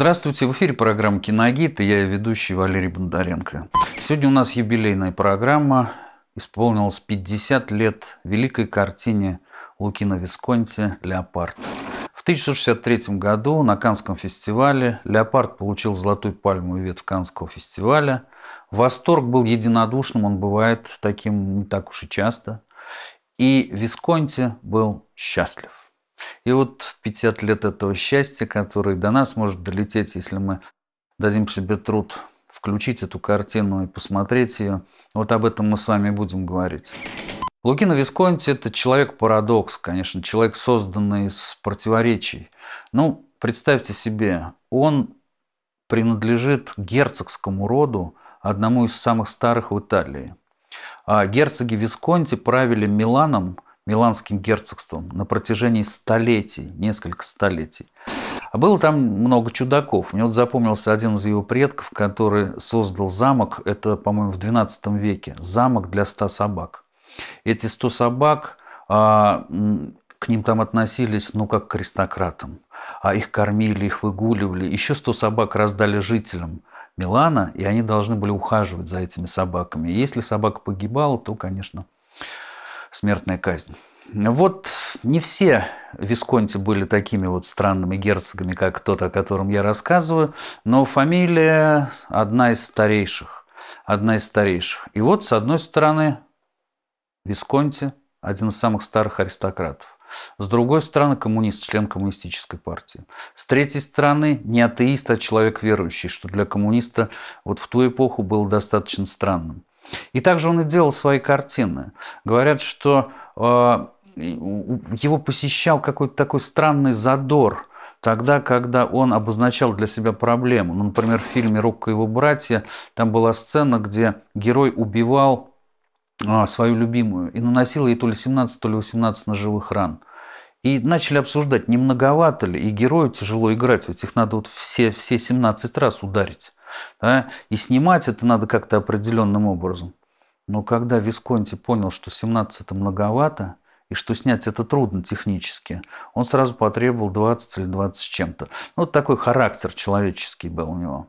Здравствуйте, в эфире программа «Киногид» и я ее ведущий Валерий Бондаренко. Сегодня у нас юбилейная программа. Исполнилось 50 лет великой картине Лукина Висконти «Леопард». В 1963 году на Канском фестивале «Леопард» получил золотую пальму и ветвь Канского фестиваля. Восторг был единодушным, он бывает таким не так уж и часто. И Висконти был счастлив. И вот 50 лет этого счастья, которое до нас может долететь, если мы дадим себе труд включить эту картину и посмотреть ее, вот об этом мы с вами будем говорить. Лукино Висконти – это человек-парадокс, конечно, человек, созданный из противоречий. Ну, представьте себе, он принадлежит герцогскому роду, одному из самых старых в Италии. А герцоги Висконти правили Миланом – Миланским герцогством на протяжении столетий, несколько столетий. А было там много чудаков. Мне вот запомнился один из его предков, который создал замок, это, по-моему, в 12 веке, замок для 100 собак. Эти 100 собак, а, к ним там относились, ну, как к аристократам. А их кормили, их выгуливали. Еще 100 собак раздали жителям Милана, и они должны были ухаживать за этими собаками. И если собака погибала, то, конечно, смертная казнь. Вот не все Висконти были такими вот странными герцогами, как тот, о котором я рассказываю, но фамилия одна из старейших. Одна из старейших. И вот, с одной стороны, Висконти – один из самых старых аристократов. С другой стороны, коммунист, член коммунистической партии. С третьей стороны, не атеист, а человек верующий, что для коммуниста вот в ту эпоху было достаточно странным. И также он и делал свои картины. Говорят, что э, его посещал какой-то такой странный задор – тогда, когда он обозначал для себя проблему. Ну, например, в фильме «Рокко и его братья» там была сцена, где герой убивал а, свою любимую и наносил ей то ли 17, то ли 18 ножевых ран. И начали обсуждать, не многовато ли, и герою тяжело играть, ведь их надо вот все, все 17 раз ударить. Да? И снимать это надо как-то определенным образом. Но когда Висконти понял, что 17 это многовато, и что снять это трудно технически, он сразу потребовал 20 или 20 с чем-то. Ну, вот такой характер человеческий был у него.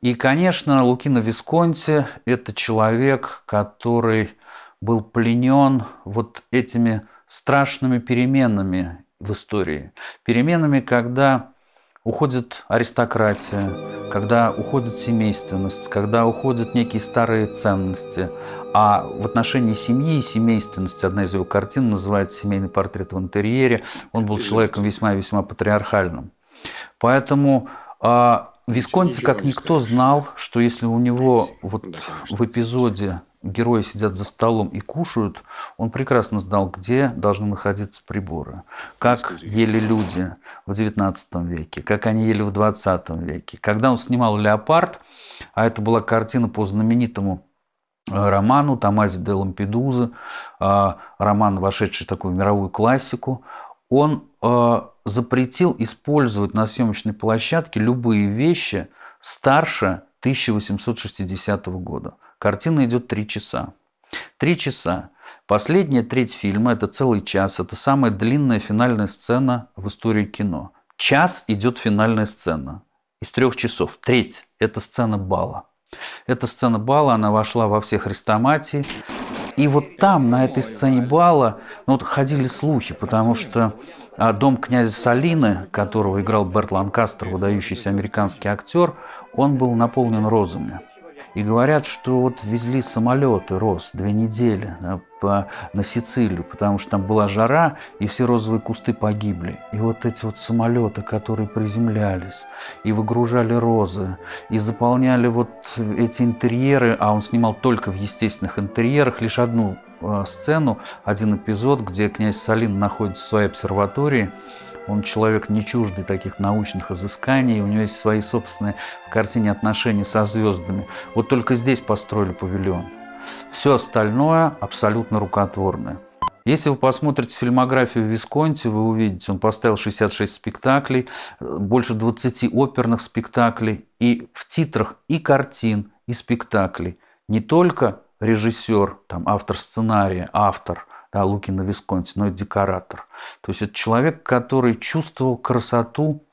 И, конечно, Лукино Висконти – это человек, который был пленен вот этими страшными переменами в истории. Переменами, когда уходит аристократия, когда уходит семейственность, когда уходят некие старые ценности. А в отношении семьи и семейственности одна из его картин называется «Семейный портрет в интерьере». Он был человеком весьма-весьма патриархальным. Поэтому э, Висконти, как никто, знал, что если у него вот в эпизоде герои сидят за столом и кушают, он прекрасно знал, где должны находиться приборы. Как ели люди в XIX веке, как они ели в XX веке. Когда он снимал «Леопард», а это была картина по знаменитому э, роману Томази де Лампедузы, э, роман, вошедший в такую мировую классику, он э, запретил использовать на съемочной площадке любые вещи старше 1860 года. Картина идет три часа. Три часа. Последняя треть фильма – это целый час. Это самая длинная финальная сцена в истории кино. Час идет финальная сцена. Из трех часов. Треть – это сцена бала. Эта сцена бала, она вошла во все хрестоматии. И вот там, на этой сцене бала, ну, вот ходили слухи, потому что а, дом князя Салины, которого играл Берт Ланкастер, выдающийся американский актер, он был наполнен розами. И говорят, что вот везли самолеты роз две недели да, по, на Сицилию, потому что там была жара, и все розовые кусты погибли. И вот эти вот самолеты, которые приземлялись, и выгружали розы, и заполняли вот эти интерьеры, а он снимал только в естественных интерьерах, лишь одну э, сцену, один эпизод, где князь Салин находится в своей обсерватории, он человек не чуждый таких научных изысканий, у него есть свои собственные в картине отношения со звездами. Вот только здесь построили павильон. Все остальное абсолютно рукотворное. Если вы посмотрите фильмографию Висконти, вы увидите, он поставил 66 спектаклей, больше 20 оперных спектаклей, и в титрах и картин, и спектаклей. Не только режиссер, там, автор сценария, автор, да, Лукина Висконти, но и декоратор. То есть это человек, который чувствовал красоту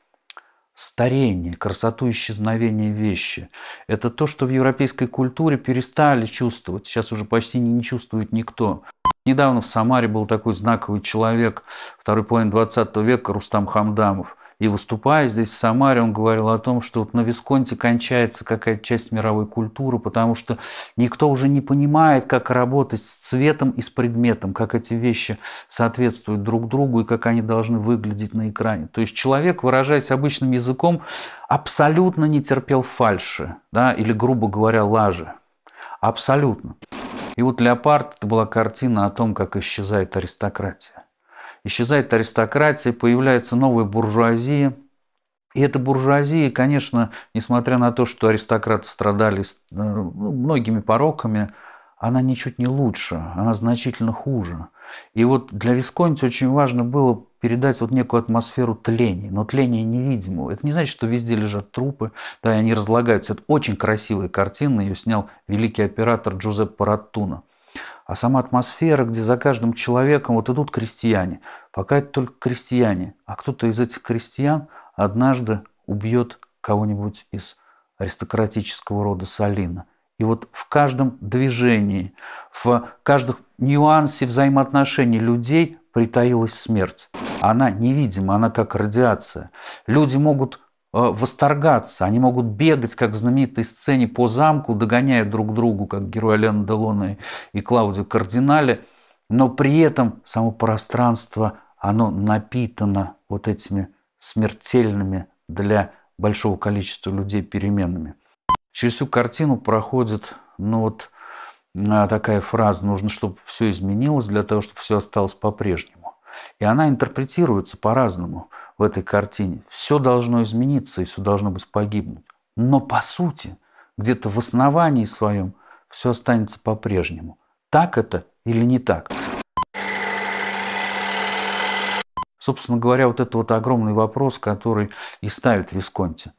старения, красоту исчезновения вещи. Это то, что в европейской культуре перестали чувствовать, сейчас уже почти не чувствует никто. Недавно в Самаре был такой знаковый человек второй половины 20 века Рустам Хамдамов – и выступая здесь, в Самаре, он говорил о том, что вот на Висконте кончается какая-то часть мировой культуры, потому что никто уже не понимает, как работать с цветом и с предметом, как эти вещи соответствуют друг другу и как они должны выглядеть на экране. То есть человек, выражаясь обычным языком, абсолютно не терпел фальши, да, или, грубо говоря, лажи. Абсолютно. И вот «Леопард» – это была картина о том, как исчезает аристократия исчезает аристократия, появляется новая буржуазия. И эта буржуазия, конечно, несмотря на то, что аристократы страдали э, ну, многими пороками, она ничуть не лучше, она значительно хуже. И вот для Висконти очень важно было передать вот некую атмосферу тления, но тления невидимого. Это не значит, что везде лежат трупы, да, и они разлагаются. Это очень красивая картина, ее снял великий оператор Джузеп Параттуна – а сама атмосфера, где за каждым человеком вот идут крестьяне. Пока это только крестьяне, а кто-то из этих крестьян однажды убьет кого-нибудь из аристократического рода Салина. И вот в каждом движении, в каждом нюансе взаимоотношений людей притаилась смерть. Она невидима, она как радиация. Люди могут Э, восторгаться. Они могут бегать, как в знаменитой сцене по замку, догоняя друг другу, как герои Лена Делона и Клаудио Кардинале, но при этом само пространство, оно напитано вот этими смертельными для большого количества людей переменными. Через всю картину проходит ну вот э, такая фраза «нужно, чтобы все изменилось для того, чтобы все осталось по-прежнему». И она интерпретируется по-разному – в этой картине. Все должно измениться и все должно быть погибнуть. Но по сути, где-то в основании своем все останется по-прежнему. Так это или не так? Собственно говоря, вот это вот огромный вопрос, который и ставит Висконти.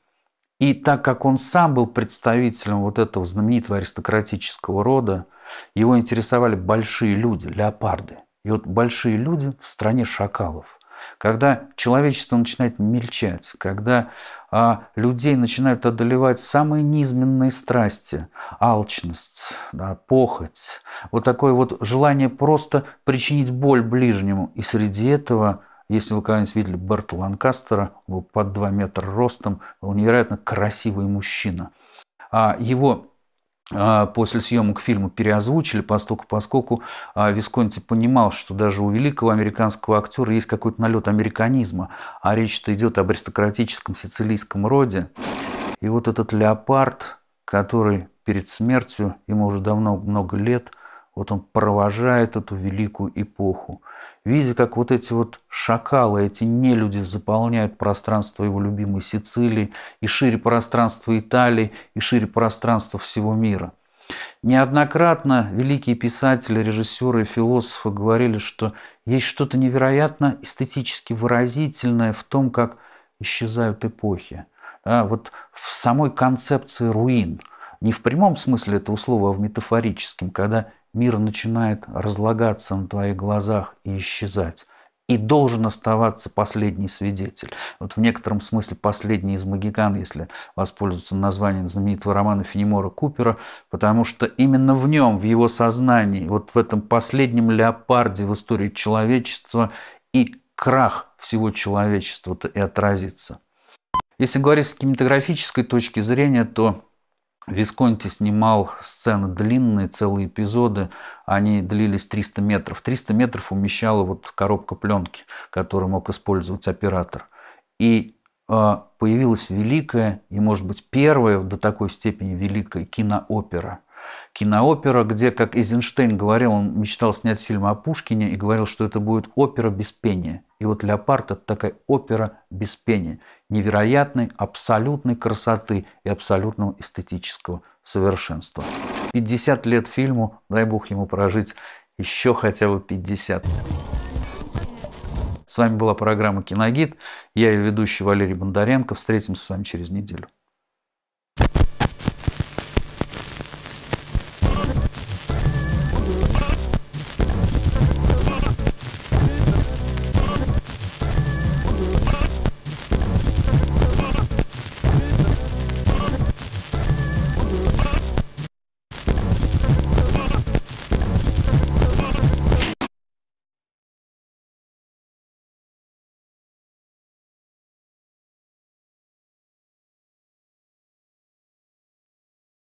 И так как он сам был представителем вот этого знаменитого аристократического рода, его интересовали большие люди, леопарды. И вот большие люди в стране шакалов когда человечество начинает мельчать, когда а, людей начинают одолевать самые низменные страсти, алчность, да, похоть, вот такое вот желание просто причинить боль ближнему. И среди этого, если вы когда-нибудь видели Берта Ланкастера, под 2 метра ростом, он невероятно красивый мужчина. А его а, после съемок фильма переозвучили, поскольку, поскольку а, Висконти понимал, что даже у великого американского актера есть какой-то налет американизма, а речь-то идет об аристократическом сицилийском роде. И вот этот леопард, который перед смертью, ему уже давно много лет – вот он провожает эту великую эпоху. Видя, как вот эти вот шакалы, эти нелюди заполняют пространство его любимой Сицилии и шире пространство Италии, и шире пространство всего мира. Неоднократно великие писатели, режиссеры и философы говорили, что есть что-то невероятно эстетически выразительное в том, как исчезают эпохи. А вот в самой концепции руин – не в прямом смысле этого слова, а в метафорическом, когда мир начинает разлагаться на твоих глазах и исчезать. И должен оставаться последний свидетель. Вот в некотором смысле последний из магикан, если воспользоваться названием знаменитого романа Фенимора Купера, потому что именно в нем, в его сознании, вот в этом последнем леопарде в истории человечества и крах всего человечества-то и отразится. Если говорить с кинематографической точки зрения, то Висконти снимал сцены длинные, целые эпизоды, они длились 300 метров. 300 метров умещала вот коробка пленки, которую мог использовать оператор. И а, появилась великая и, может быть, первая до такой степени великая киноопера – киноопера, где, как Эйзенштейн говорил, он мечтал снять фильм о Пушкине и говорил, что это будет опера без пения. И вот «Леопард» — это такая опера без пения, невероятной, абсолютной красоты и абсолютного эстетического совершенства. 50 лет фильму, дай бог ему прожить еще хотя бы 50. С вами была программа «Киногид». Я ее ведущий Валерий Бондаренко. Встретимся с вами через неделю.